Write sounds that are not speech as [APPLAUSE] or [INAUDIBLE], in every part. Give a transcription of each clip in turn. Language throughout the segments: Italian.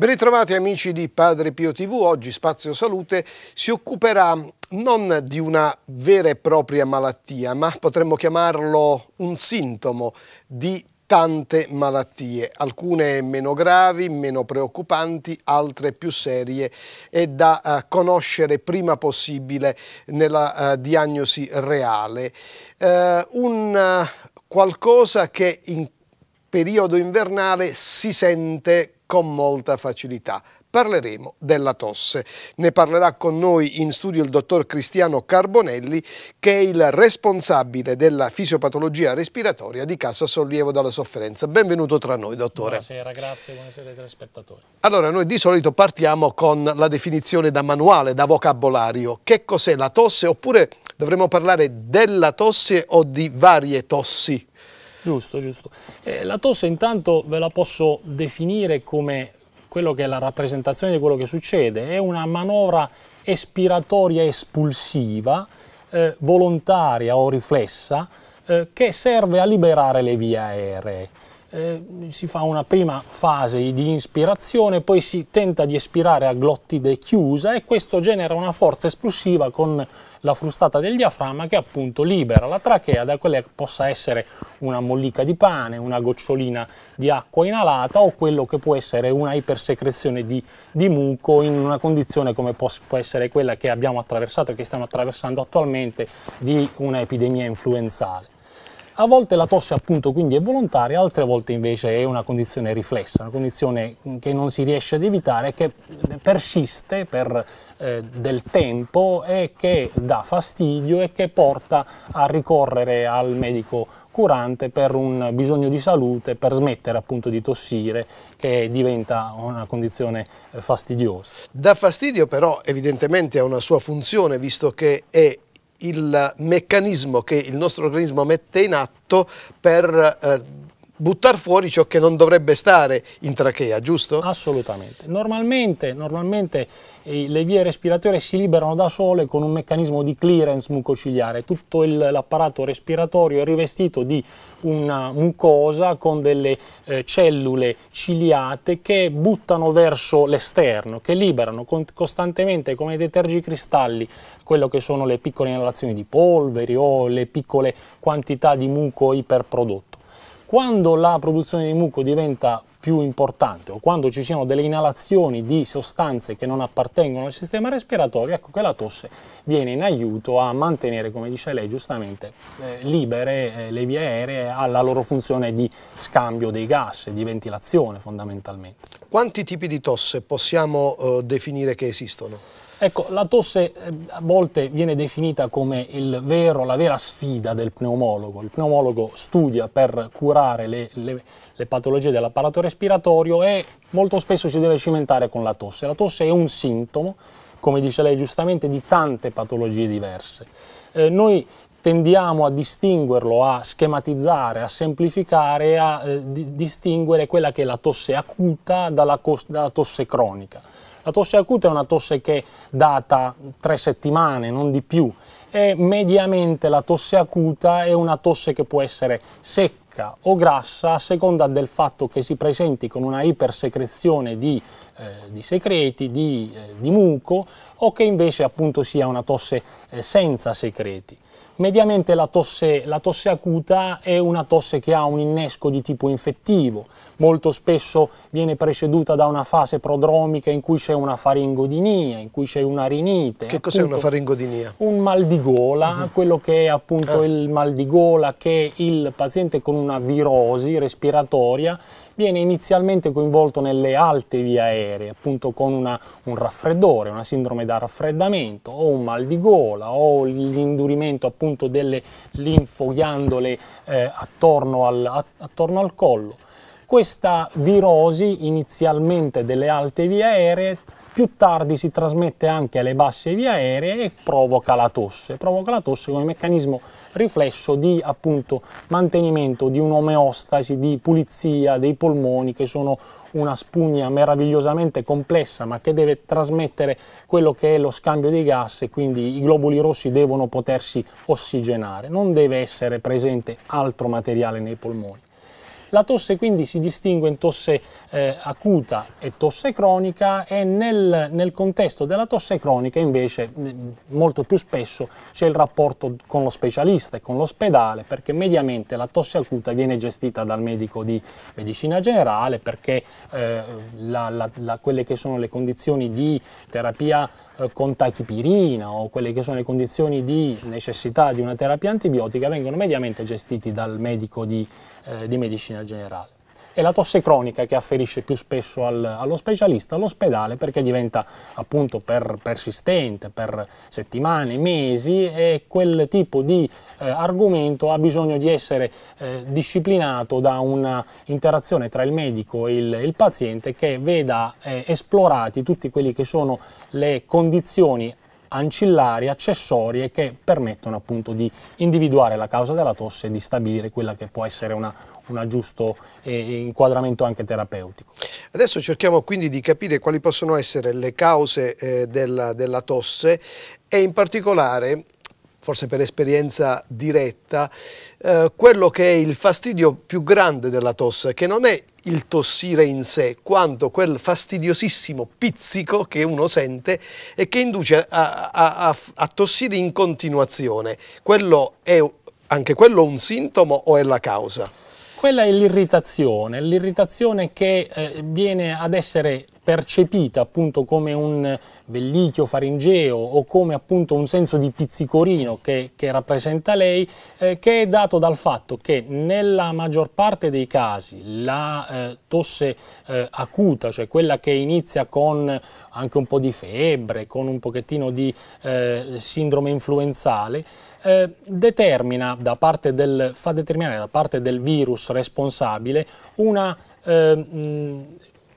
Ben ritrovati amici di Padre Pio TV, oggi Spazio Salute si occuperà non di una vera e propria malattia, ma potremmo chiamarlo un sintomo di tante malattie, alcune meno gravi, meno preoccupanti, altre più serie e da uh, conoscere prima possibile nella uh, diagnosi reale. Uh, un qualcosa che in periodo invernale si sente con molta facilità. Parleremo della tosse. Ne parlerà con noi in studio il dottor Cristiano Carbonelli, che è il responsabile della fisiopatologia respiratoria di Casa Sollievo dalla Sofferenza. Benvenuto tra noi, dottore. Buonasera, grazie, buonasera ai telespettatori. Allora, noi di solito partiamo con la definizione da manuale, da vocabolario. Che cos'è la tosse? Oppure dovremmo parlare della tosse o di varie tossi? Giusto, giusto. Eh, la tosse intanto ve la posso definire come quello che è la rappresentazione di quello che succede, è una manovra espiratoria espulsiva, eh, volontaria o riflessa, eh, che serve a liberare le vie aeree eh, si fa una prima fase di inspirazione, poi si tenta di espirare a glottide chiusa e questo genera una forza esplosiva con la frustata del diaframma che appunto libera la trachea da quella che possa essere una mollica di pane, una gocciolina di acqua inalata o quello che può essere una ipersecrezione di, di muco in una condizione come può, può essere quella che abbiamo attraversato e che stiamo attraversando attualmente di una epidemia influenzale. A volte la tosse appunto quindi è volontaria, altre volte invece è una condizione riflessa, una condizione che non si riesce ad evitare, che persiste per eh, del tempo e che dà fastidio e che porta a ricorrere al medico curante per un bisogno di salute, per smettere appunto di tossire, che diventa una condizione eh, fastidiosa. Dà fastidio però evidentemente ha una sua funzione, visto che è il meccanismo che il nostro organismo mette in atto per eh, buttare fuori ciò che non dovrebbe stare in trachea, giusto? Assolutamente. Normalmente, normalmente eh, le vie respiratorie si liberano da sole con un meccanismo di clearance mucociliare. Tutto l'apparato respiratorio è rivestito di una mucosa con delle eh, cellule ciliate che buttano verso l'esterno, che liberano con, costantemente come dei tergicristalli quello che sono le piccole inalazioni di polveri o le piccole quantità di muco iperprodotto. Quando la produzione di muco diventa più importante o quando ci siano delle inalazioni di sostanze che non appartengono al sistema respiratorio, ecco che la tosse viene in aiuto a mantenere, come dice lei giustamente, eh, libere eh, le vie aeree alla loro funzione di scambio dei gas, di ventilazione fondamentalmente. Quanti tipi di tosse possiamo eh, definire che esistono? Ecco, la tosse eh, a volte viene definita come vero, la vera sfida del pneumologo. Il pneumologo studia per curare le, le, le patologie dell'apparato respiratorio e molto spesso ci deve cimentare con la tosse. La tosse è un sintomo, come dice lei giustamente, di tante patologie diverse. Eh, noi tendiamo a distinguerlo, a schematizzare, a semplificare, a eh, di distinguere quella che è la tosse acuta dalla, dalla tosse cronica. La tosse acuta è una tosse che è data tre settimane, non di più, e mediamente la tosse acuta è una tosse che può essere secca o grassa a seconda del fatto che si presenti con una ipersecrezione di, eh, di secreti, di, eh, di, muco o che invece appunto sia una tosse eh, senza secreti mediamente la tosse, la tosse acuta è una tosse che ha un innesco di tipo infettivo, molto spesso viene preceduta da una fase prodromica in cui c'è una faringodinia, in cui c'è una rinite. Che cos'è una faringodinia? Un mal di gola, uh mm-hmm. -huh. quello che è appunto ah. il mal di gola che il paziente con una virosi respiratoria viene inizialmente coinvolto nelle alte vie aeree, appunto con una, un raffreddore, una sindrome da raffreddamento o un mal di gola o l'indurimento appunto delle linfoghiandole eh, attorno, al, attorno al collo. Questa virosi inizialmente delle alte vie aeree più tardi si trasmette anche alle basse vie aeree e provoca la tosse. Provoca la tosse come meccanismo riflesso di appunto mantenimento di un'omeostasi, di pulizia dei polmoni che sono una spugna meravigliosamente complessa ma che deve trasmettere quello che è lo scambio dei gas e quindi i globuli rossi devono potersi ossigenare, non deve essere presente altro materiale nei polmoni. La tosse quindi si distingue in tosse eh, acuta e tosse cronica e nel, nel, contesto della tosse cronica invece mm, molto più spesso c'è il rapporto con lo specialista e con l'ospedale perché mediamente la tosse acuta viene gestita dal medico di medicina generale perché eh, la, la, la, quelle che sono le condizioni di terapia eh, con tachipirina o quelle che sono le condizioni di necessità di una terapia antibiotica vengono mediamente gestiti dal medico di eh, di medicina generale. È la tosse cronica che afferisce più spesso al, allo specialista, all'ospedale, perché diventa appunto per, persistente, per settimane, mesi e quel tipo di eh, argomento ha bisogno di essere eh, disciplinato da un'interazione tra il medico e il, il paziente che veda eh, esplorati tutti quelli che sono le condizioni ancillari, accessorie che permettono appunto di individuare la causa della tosse e di stabilire quella che può essere una, un giusto eh, inquadramento anche terapeutico. Adesso cerchiamo quindi di capire quali possono essere le cause eh, della, della tosse e in particolare forse per esperienza diretta, eh, quello che è il fastidio più grande della tosse, che non è il tossire in sé, quanto quel fastidiosissimo pizzico che uno sente e che induce a, a, a, a tossire in continuazione. Quello è anche quello un sintomo o è la causa? Quella è l'irritazione, l'irritazione che eh, viene ad essere percepita appunto come un bellichio faringeo o come appunto un senso di pizzicorino che, che rappresenta lei, eh, che è dato dal fatto che nella maggior parte dei casi la eh, tosse eh, acuta, cioè quella che inizia con anche un po' di febbre, con un pochettino di eh, sindrome influenzale, eh, determina da parte del, fa determinare da parte del virus responsabile una eh, mh,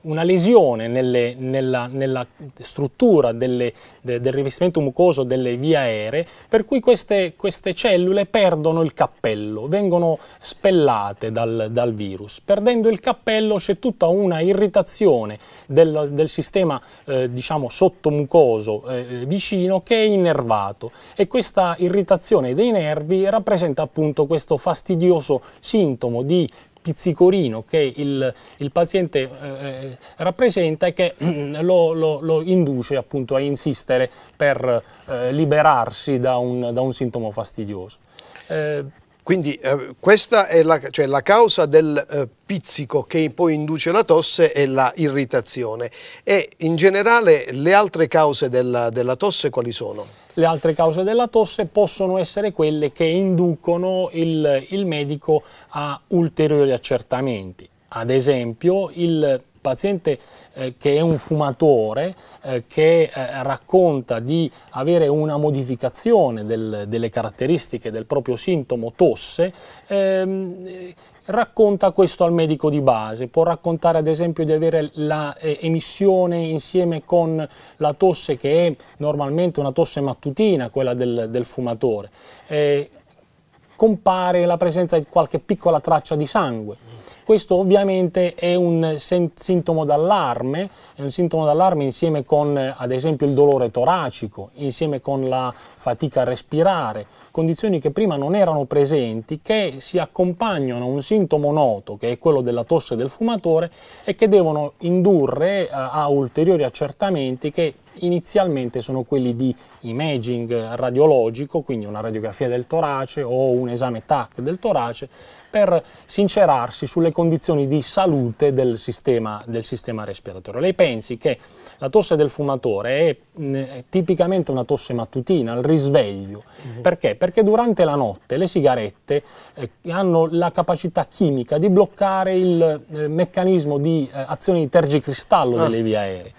una lesione nelle, nella, nella, struttura delle, de, del rivestimento mucoso delle vie aeree, per cui queste, queste cellule perdono il cappello, vengono spellate dal, dal, virus. Perdendo il cappello c'è tutta una irritazione del, del sistema eh, diciamo sottomucoso eh, vicino che è innervato e questa irritazione dei nervi rappresenta appunto questo fastidioso sintomo di pizzicorino che il, il paziente eh, eh rappresenta e che mm, lo, lo, lo, induce appunto a insistere per eh, liberarsi da un, da un, sintomo fastidioso. Eh, quindi eh, questa è la, cioè, la causa del eh, pizzico che poi induce la tosse e la irritazione. E in generale le altre cause della, della tosse quali sono? Le altre cause della tosse possono essere quelle che inducono il, il medico a ulteriori accertamenti. Ad esempio, il paziente eh, che è un fumatore, eh, che eh, racconta di avere una modificazione del, delle caratteristiche del proprio sintomo tosse, ehm, racconta questo al medico di base, può raccontare ad esempio di avere l'emissione eh, insieme con la tosse che è normalmente una tosse mattutina, quella del, del fumatore, eh, compare la presenza di qualche piccola traccia di sangue. Questo ovviamente è un sintomo d'allarme, è un sintomo d'allarme insieme con ad esempio il dolore toracico, insieme con la fatica a respirare, condizioni che prima non erano presenti, che si accompagnano a un sintomo noto che è quello della tosse del fumatore e che devono indurre eh, a ulteriori accertamenti che inizialmente sono quelli di imaging radiologico, quindi una radiografia del torace o un esame TAC del torace, per sincerarsi sulle condizioni di salute del sistema, del sistema respiratorio. Lei pensi che la tosse del fumatore è, mh, è tipicamente una tosse mattutina, al risveglio. Mm -hmm. Perché? Perché durante la notte le sigarette eh, hanno la capacità chimica di bloccare il eh, meccanismo di eh, azione di tergicristallo ah. delle vie aeree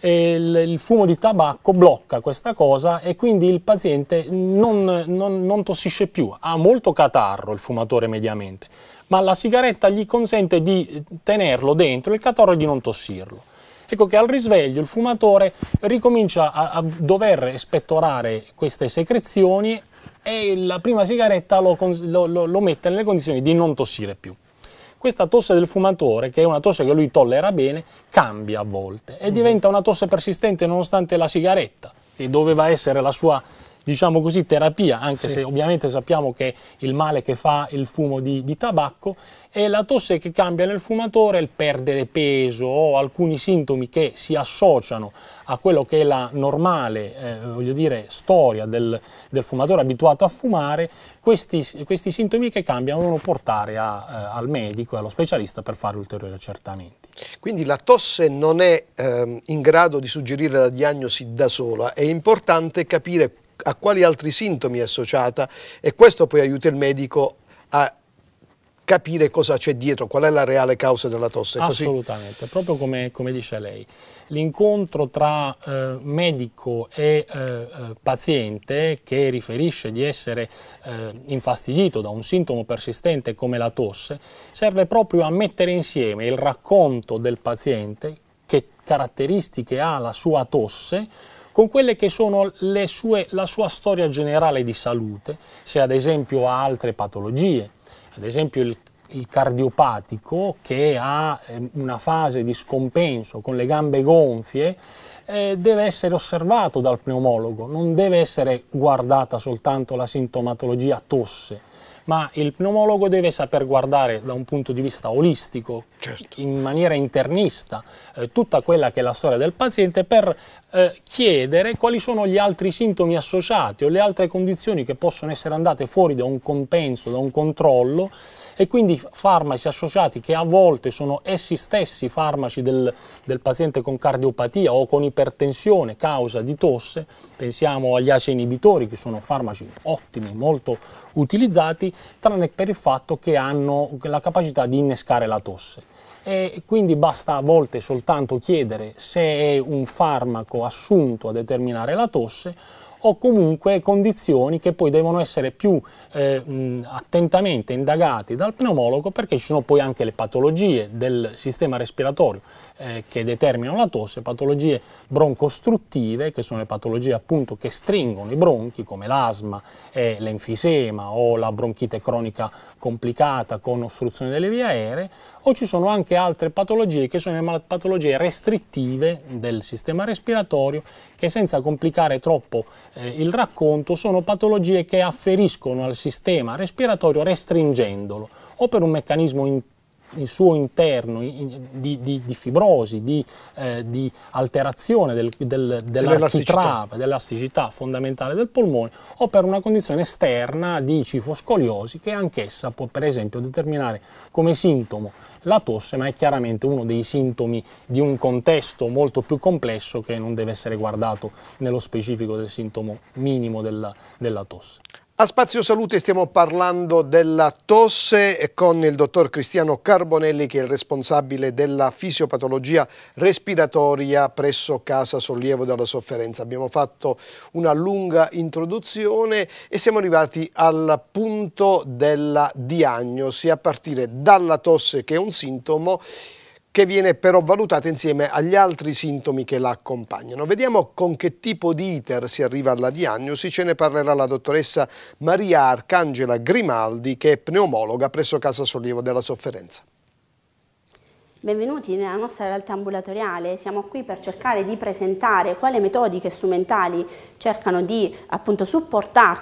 il, il, fumo di tabacco blocca questa cosa e quindi il paziente non, non, non tossisce più, ha molto catarro il fumatore mediamente, ma la sigaretta gli consente di tenerlo dentro il catarro e di non tossirlo. Ecco che al risveglio il fumatore ricomincia a, a dover espettorare queste secrezioni e la prima sigaretta lo, lo, lo mette nelle condizioni di non tossire più questa tosse del fumatore, che è una tosse che lui tollera bene, cambia a volte e mm. diventa una tosse persistente nonostante la sigaretta, che doveva essere la sua diciamo così, terapia, anche sì. se ovviamente sappiamo che il male che fa il fumo di, di tabacco e la tosse che cambia nel fumatore, il perdere peso o alcuni sintomi che si associano a quello che è la normale eh, voglio dire, storia del, del, fumatore abituato a fumare, questi, questi sintomi che cambiano devono portare a, eh, al medico e allo specialista per fare ulteriori accertamenti. Quindi la tosse non è ehm, in grado di suggerire la diagnosi da sola, è importante capire a quali altri sintomi è associata e questo poi aiuta il medico a capire cosa c'è dietro, qual è la reale causa della tosse. Assolutamente, così? proprio come, come, dice lei. L'incontro tra eh, medico e eh, eh, paziente che riferisce di essere eh, infastidito da un sintomo persistente come la tosse serve proprio a mettere insieme il racconto del paziente che caratteristiche ha la sua tosse con quelle che sono sue, la sua storia generale di salute, se ad esempio ha altre patologie, ad esempio il, il cardiopatico che ha ehm, una fase di scompenso con le gambe gonfie, eh, deve essere osservato dal pneumologo, non deve essere guardata soltanto la sintomatologia tosse ma il pneumologo deve saper guardare da un punto di vista olistico, certo. in maniera internista, eh, tutta quella che è la storia del paziente per eh, chiedere quali sono gli altri sintomi associati o le altre condizioni che possono essere andate fuori da un compenso, da un controllo e quindi farmaci associati che a volte sono essi stessi farmaci del, del paziente con cardiopatia o con ipertensione causa di tosse, pensiamo agli ACE inibitori che sono farmaci ottimi, molto utilizzati tranne per il fatto che hanno la capacità di innescare la tosse. E quindi basta a volte soltanto chiedere se è un farmaco assunto a determinare la tosse o comunque condizioni che poi devono essere più eh, attentamente indagate dal pneumologo perché ci sono poi anche le patologie del sistema respiratorio eh, che determinano la tosse, patologie broncostruttive, che sono le patologie appunto che stringono i bronchi, come l'asma e l'enfisema o la bronchite cronica complicata con ostruzione delle vie aeree, o ci sono anche altre patologie che sono le patologie restrittive del sistema respiratorio, che senza complicare troppo eh, il racconto sono patologie che afferiscono al sistema respiratorio restringendolo o per un meccanismo interno il suo interno di, di, di fibrosi, di, eh, di, alterazione del, del, dell'architrave, dell'elasticità fondamentale del polmone o per una condizione esterna di cifoscoliosi che anch'essa può per esempio determinare come sintomo la tosse, ma è chiaramente uno dei sintomi di un contesto molto più complesso che non deve essere guardato nello specifico del sintomo minimo della, della tosse. A Spazio Salute stiamo parlando della tosse con il dottor Cristiano Carbonelli che è il responsabile della fisiopatologia respiratoria presso Casa Sollievo dalla Sofferenza. Abbiamo fatto una lunga introduzione e siamo arrivati al punto della diagnosi a partire dalla tosse che è un sintomo che viene però valutata insieme agli altri sintomi che la accompagnano. Vediamo con che tipo di iter si arriva alla diagnosi, ce ne parlerà la dottoressa Maria Arcangela Grimaldi che è pneumologa presso Casa Sollievo della Sofferenza. Benvenuti nella nostra realtà ambulatoriale, siamo qui per cercare di presentare quali metodiche strumentali cercano di appunto,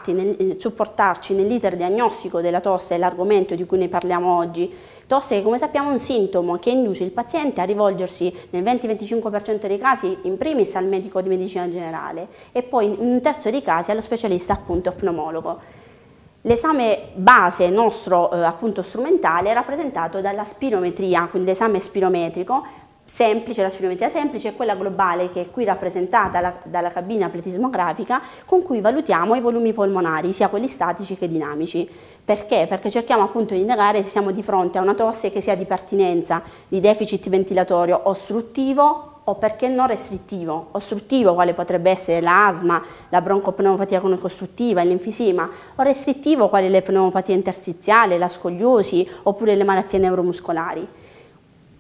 nel, eh, supportarci nell'iter diagnostico della tosse, è l'argomento di cui ne parliamo oggi. Tosse che come sappiamo è un sintomo che induce il paziente a rivolgersi nel 20-25% dei casi in primis al medico di medicina generale e poi in un terzo dei casi allo specialista appunto pneumologo. L'esame base nostro eh, appunto strumentale è rappresentato dalla spirometria, quindi l'esame spirometrico semplice, la spirometria semplice è quella globale che è qui rappresentata la, dalla cabina pletismografica con cui valutiamo i volumi polmonari, sia quelli statici che dinamici. Perché? Perché cerchiamo appunto di indagare se siamo di fronte a una tosse che sia di pertinenza di deficit ventilatorio ostruttivo o perché non restrittivo, ostruttivo, quale potrebbe essere l'asma, la broncopneumopatia cronico l'enfisema, o restrittivo, quale le pneumopatie interstiziali, la scogliosi oppure le malattie neuromuscolari.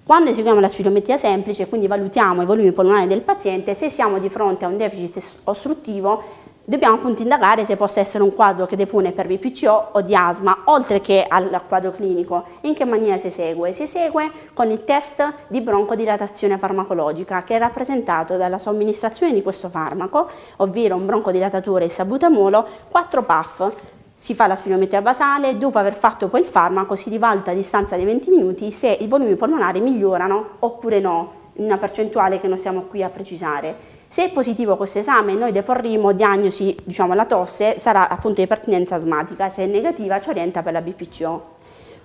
Quando eseguiamo la spirometria semplice, quindi valutiamo i volumi polmonari del paziente, se siamo di fronte a un deficit ostruttivo Dobbiamo appunto indagare se possa essere un quadro che depone per BPCO o di asma, oltre che al quadro clinico. In che maniera si esegue? Si esegue con il test di broncodilatazione farmacologica, che è rappresentato dalla somministrazione di questo farmaco, ovvero un broncodilatatore e sabutamolo, 4 PAF, si fa la spirometria basale, dopo aver fatto poi il farmaco si rivaluta a distanza di 20 minuti se i volumi polmonari migliorano oppure no, in una percentuale che non siamo qui a precisare. Se è positivo questo esame, noi deporremo diagnosi, diciamo la tosse sarà appunto di pertinenza asmatica, se è negativa ci orienta per la BPCO.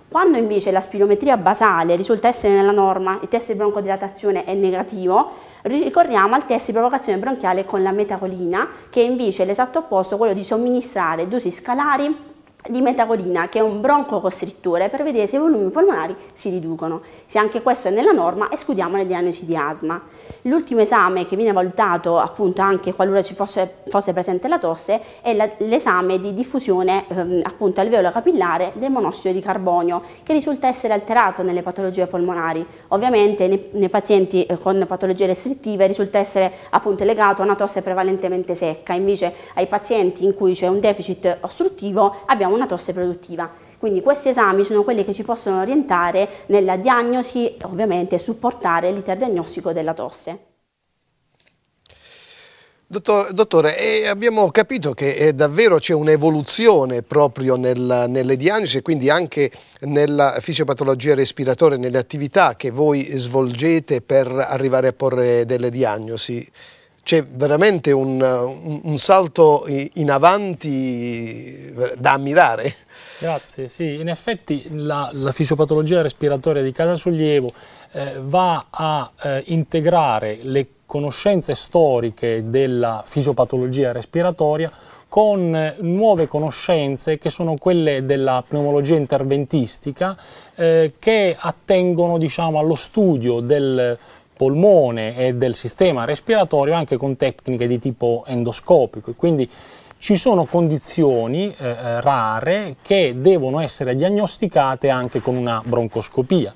Quando invece la spirometria basale risulta essere nella norma, il test di broncodilatazione è negativo, ricorriamo al test di provocazione bronchiale con la metacolina, che è invece l'esatto opposto, quello di somministrare dosi scalari di metacolina, che è un broncocostrittore, per vedere se i volumi polmonari si riducono. Se anche questo è nella norma, escludiamo le diagnosi di asma. L'ultimo esame che viene valutato appunto anche qualora ci fosse, fosse presente la tosse è l'esame di diffusione ehm, appunto alveolo capillare del monossido di carbonio, che risulta essere alterato nelle patologie polmonari. Ovviamente nei, nei pazienti eh, con patologie restrittive risulta essere appunto legato a una tosse prevalentemente secca, invece ai pazienti in cui c'è un deficit ostruttivo abbiamo una tosse produttiva. Quindi questi esami sono quelli che ci possono orientare nella diagnosi e ovviamente supportare l'iter diagnostico della tosse. dottore, eh, abbiamo capito che eh, davvero c'è un'evoluzione proprio nel, nelle diagnosi e quindi anche nella fisiopatologia respiratoria, nelle attività che voi svolgete per arrivare a porre delle diagnosi c'è veramente un, un, un, salto in avanti da ammirare. Grazie, sì, in effetti la, la fisiopatologia respiratoria di Casa Sollievo eh, va a eh, integrare le conoscenze storiche della fisiopatologia respiratoria con eh, nuove conoscenze che sono quelle della pneumologia interventistica eh, che attengono diciamo, allo studio del polmone e del sistema respiratorio anche con tecniche di tipo endoscopico. Quindi ci sono condizioni eh, eh, rare che devono essere diagnosticate anche con una broncoscopia.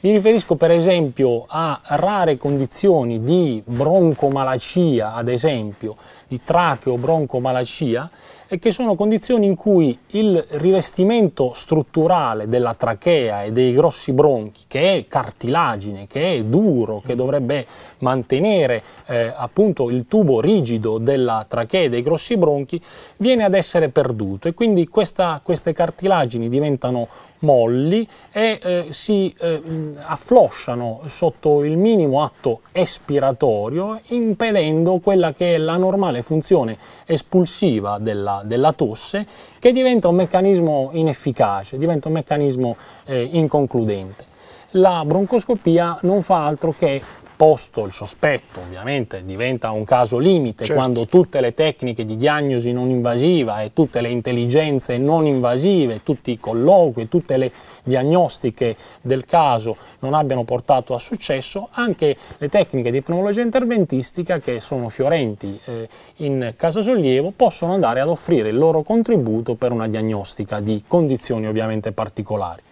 Mi riferisco per esempio a rare condizioni di broncomalacia, ad esempio, di tracheo-broncomalacia e che sono condizioni in cui il rivestimento strutturale della trachea e dei grossi bronchi, che è cartilagine, che è duro, che dovrebbe mantenere eh, appunto il tubo rigido della trachea e dei grossi bronchi, viene ad essere perduto e quindi questa, queste cartilagini diventano molli e eh, si eh, afflosciano sotto il minimo atto espiratorio impedendo quella che è la normale normale funzione espulsiva della, della tosse che diventa un meccanismo inefficace, diventa un meccanismo eh, inconcludente. La broncoscopia non fa altro che posto il sospetto, ovviamente diventa un caso limite certo. quando tutte le tecniche di diagnosi non invasiva e tutte le intelligenze non invasive, tutti i colloqui, tutte le diagnostiche del caso non abbiano portato a successo, anche le tecniche di pneumologia interventistica che sono fiorenti eh, in casa sollievo possono andare ad offrire il loro contributo per una diagnostica di condizioni ovviamente particolari.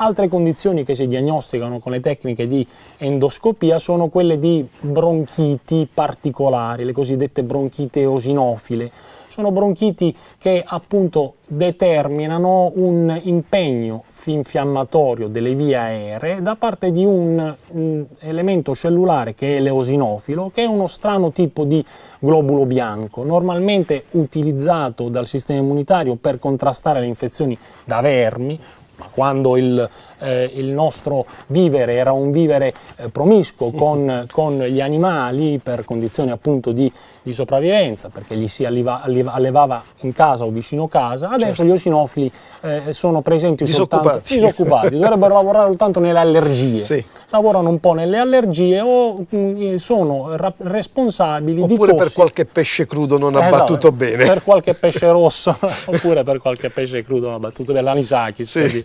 Altre condizioni che si diagnosticano con le tecniche di endoscopia sono quelle di bronchiti particolari, le cosiddette bronchite eosinofile. Sono bronchiti che appunto determinano un impegno infiammatorio delle vie aeree da parte di un, un elemento cellulare che è l'eosinofilo, che è uno strano tipo di globulo bianco, normalmente utilizzato dal sistema immunitario per contrastare le infezioni da vermi ma quando il, eh, il, nostro vivere era un vivere eh, promiscuo con, con, gli animali per condizioni appunto di, di sopravvivenza, perché li si alliva, alliva, allevava in casa o vicino casa, adesso certo. gli ocinofili eh, sono presenti disoccupati. soltanto disoccupati, dovrebbero lavorare soltanto nelle allergie, sì. lavorano un po' nelle allergie o mh, mm, eh, sono responsabili oppure di Oppure per qualche pesce crudo non esatto, abbattuto bene. Per qualche pesce [LAUGHS] rosso, oppure per qualche pesce crudo non abbattuto bene, l'anisakis. Sì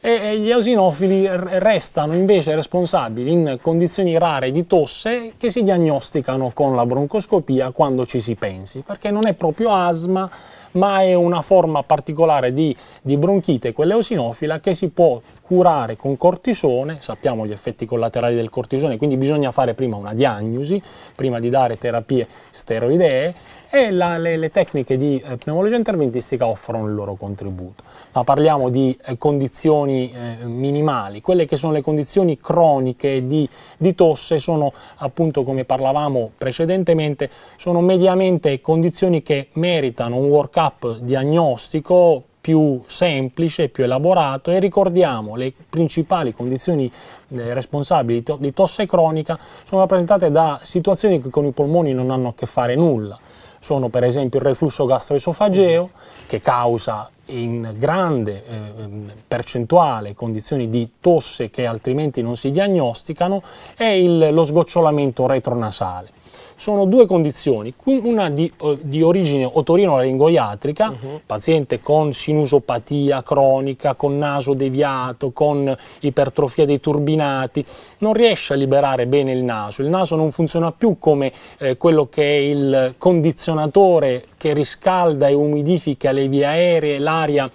e gli eosinofili restano invece responsabili in condizioni rare di tosse che si diagnosticano con la broncoscopia quando ci si pensi, perché non è proprio asma ma è una forma particolare di, di bronchite, quella eosinofila, che si può curare con cortisone, sappiamo gli effetti collaterali del cortisone, quindi bisogna fare prima una diagnosi, prima di dare terapie steroidee, e la, le, le, tecniche di eh, pneumologia interventistica offrono il loro contributo. Ma parliamo di eh, condizioni eh, minimali, quelle che sono le condizioni croniche di, di, tosse sono appunto come parlavamo precedentemente, sono mediamente condizioni che meritano un workup diagnostico più semplice, più elaborato e ricordiamo le principali condizioni eh, responsabili di, di tosse cronica sono rappresentate da situazioni che con i polmoni non hanno a che fare nulla sono per esempio il reflusso gastroesofageo che causa in grande eh, ehm, percentuale condizioni di tosse che altrimenti non si diagnosticano è il, lo sgocciolamento retronasale. Sono due condizioni, una di, eh, di origine otorino-laringoiatrica, uh-huh. paziente con sinusopatia cronica, con naso deviato, con ipertrofia dei turbinati, non riesce a liberare bene il naso, il naso non funziona più come eh, quello che è il condizionatore che riscalda e umidifica le vie aeree, l'aria, dell'aria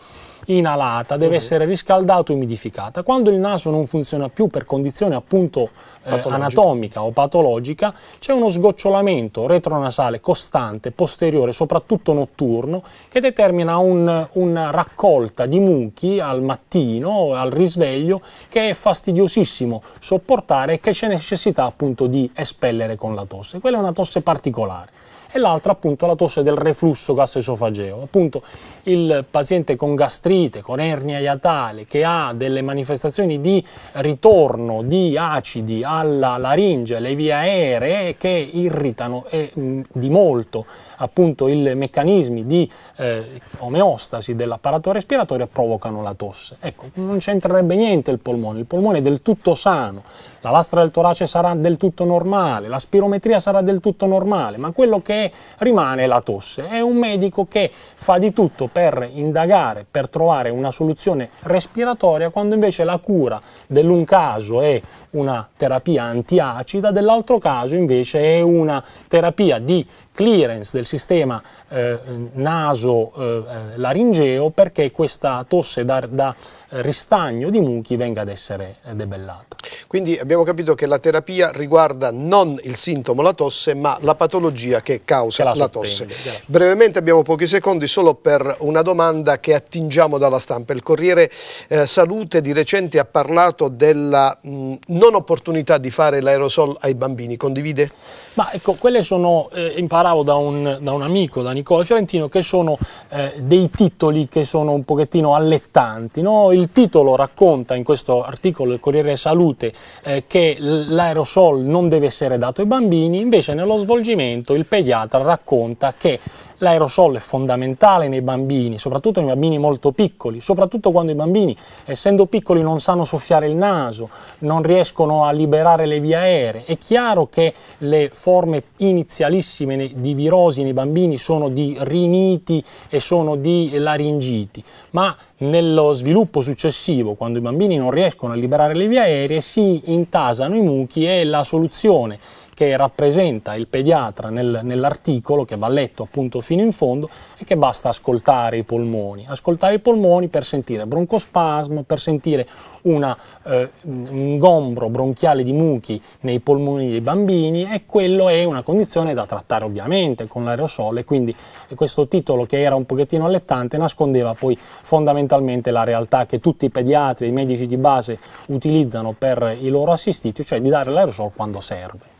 inalata deve mhm. essere riscaldata e umidificata. Quando il naso non funziona più per condizione appunto eh, anatomica o patologica, c'è uno sgocciolamento retronasale costante, posteriore, soprattutto notturno, che determina un, una raccolta di muchi al mattino, al risveglio, che è fastidiosissimo sopportare e che c'è necessità appunto di espellere con la tosse. Quella è una tosse particolare e l'altra appunto la tosse del reflusso gasesofageo. Appunto il paziente con gastrite, con ernia iatale, che ha delle manifestazioni di ritorno di acidi alla laringe, alle vie aeree che irritano e, di molto appunto i meccanismi di eh, omeostasi dell'apparato respiratorio e provocano la tosse. Ecco, non c'entrerebbe niente il polmone, il polmone è del tutto sano, la lastra del torace sarà del tutto normale, la spirometria sarà del tutto normale, ma quello che rimane è la tosse. È un medico che fa di tutto per indagare, per trovare una soluzione respiratoria, quando invece la cura dell'un caso è una terapia antiacida, dell'altro caso invece è una terapia di clearance del sistema eh, naso-laringeo eh, perché questa tosse da, da, ristagno di muchi venga ad essere debellata. Quindi abbiamo capito che la terapia riguarda non il sintomo, la tosse, ma la patologia che causa che la, la tosse. Brevemente abbiamo pochi secondi solo per una domanda che attingiamo dalla stampa. Il Corriere eh, Salute di recente ha parlato della mh, mm, non opportunità di fare l'aerosol ai bambini. Condivide? Ma ecco, quelle sono eh, in parte imparavo da un, da un amico, da Nicola Fiorentino, che sono eh, dei titoli che sono un pochettino allettanti. No? Il titolo racconta in questo articolo del Corriere Salute eh, che l'aerosol non deve essere dato ai bambini, invece nello svolgimento il pediatra racconta che L'aerosol è fondamentale nei bambini, soprattutto nei bambini molto piccoli, soprattutto quando i bambini, essendo piccoli, non sanno soffiare il naso, non riescono a liberare le vie aeree. È chiaro che le forme inizialissime di virosi nei bambini sono di riniti e sono di laringiti, ma nello sviluppo successivo, quando i bambini non riescono a liberare le vie aeree, si intasano i muchi e la soluzione che rappresenta il pediatra nel, nell'articolo, che va letto appunto fino in fondo, e che basta ascoltare i polmoni. Ascoltare i polmoni per sentire broncospasmo, per sentire una, eh, un gombro bronchiale di muchi nei polmoni dei bambini e quello è una condizione da trattare ovviamente con l'aerosol e quindi questo titolo che era un pochettino allettante nascondeva poi fondamentalmente la realtà che tutti i pediatri e i medici di base utilizzano per i loro assistiti, cioè di dare l'aerosol quando serve.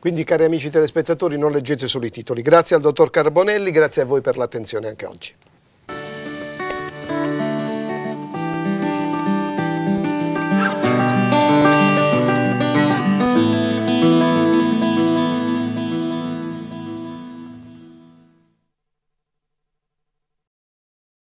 Quindi cari amici telespettatori non leggete solo i titoli. Grazie al dottor Carbonelli, grazie a voi per l'attenzione anche oggi.